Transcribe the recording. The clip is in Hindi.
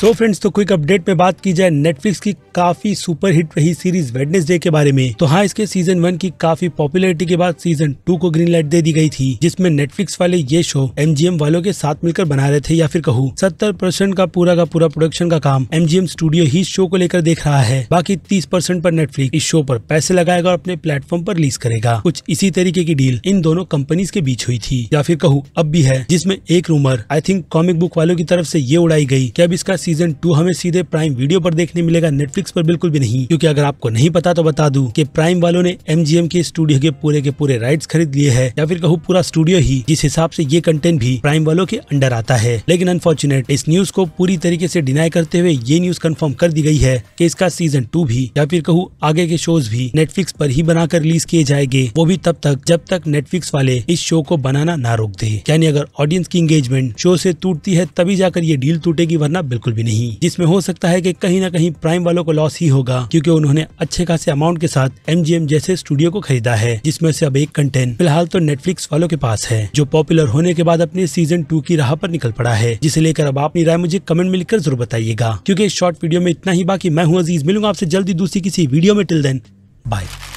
सो so फ्रेंड्स तो क्विक अपडेट पे बात की जाए नेटफ्लिक्स की काफी सुपर हिट रही सीरीज वेडनेसडे के बारे में तो हाँ इसके सीजन वन की काफी पॉपुलैरिटी के बाद सीजन टू को ग्रीन लाइट दे दी गई थी जिसमें नेटफ्लिक्स वाले ये शो एमजीएम वालों के साथ मिलकर बना रहे थे या फिर कहूँ सत्तर परसेंट का पूरा का पूरा प्रोडक्शन का काम एमजीएम स्टूडियो ही शो को लेकर देख रहा है बाकी तीस परसेंट नेटफ्लिक्स इस शो आरोप पैसे लगाएगा और अपने प्लेटफॉर्म आरोप रिलीज करेगा कुछ इसी तरीके की डील इन दोनों कंपनीज के बीच हुई थी या फिर कहूँ अब भी है जिसमे एक rumour I think comic book वालों की तरफ ऐसी ये उड़ाई गयी की अब इसका सीजन टू हमें सीधे प्राइम वीडियो पर देखने मिलेगा नेटफ्लिक्स पर बिल्कुल भी नहीं क्योंकि अगर आपको नहीं पता तो बता दूं कि प्राइम वालों ने एमजीएम के स्टूडियो के पूरे के पूरे राइट्स खरीद लिए है या फिर कहूँ पूरा स्टूडियो ही जिस हिसाब से ये कंटेंट भी प्राइम वालों के अंडर आता है लेकिन अनफॉर्चुनेट इस न्यूज को पूरी तरीके से डिनाई करते हुए ये न्यूज कन्फर्म कर दी गई है कि इसका सीजन टू भी या फिर कहूँ आगे के शोज भी नेटफ्लिक्स पर ही बनाकर रिलीज किए जाएंगे वो भी तब तक जब तक नेटफ्लिक्स वाले इस शो को बनाना ना रोक दे यानी अगर ऑडियंस की इंगेजमेंट शो से टूटती है तभी जाकर ये डील टूटेगी वरना बिल्कुल भी नहीं जिसमे हो सकता है की कहीं ना कहीं प्राइम वालों को लॉस ही होगा क्यूँकी उन्होंने अच्छे खासे अमाउंट के साथ एम जैसे स्टूडियो को खरीदा है जिसमे ऐसी अब एक कंटेंट फिलहाल तो नेटफ्लिक्स वालों के पास है जो पॉपुलर होने के बाद अपने सीजन टू की राह पर निकल पड़ा है जिसे लेकर अब अपनी राय मुझे कमेंट में लिखकर जरूर बताइएगा क्योंकि इस शॉर्ट वीडियो में इतना ही बाकी मैं हूं अजीज मिलूंगा आपसे जल्दी दूसरी किसी वीडियो में टिल देन बाय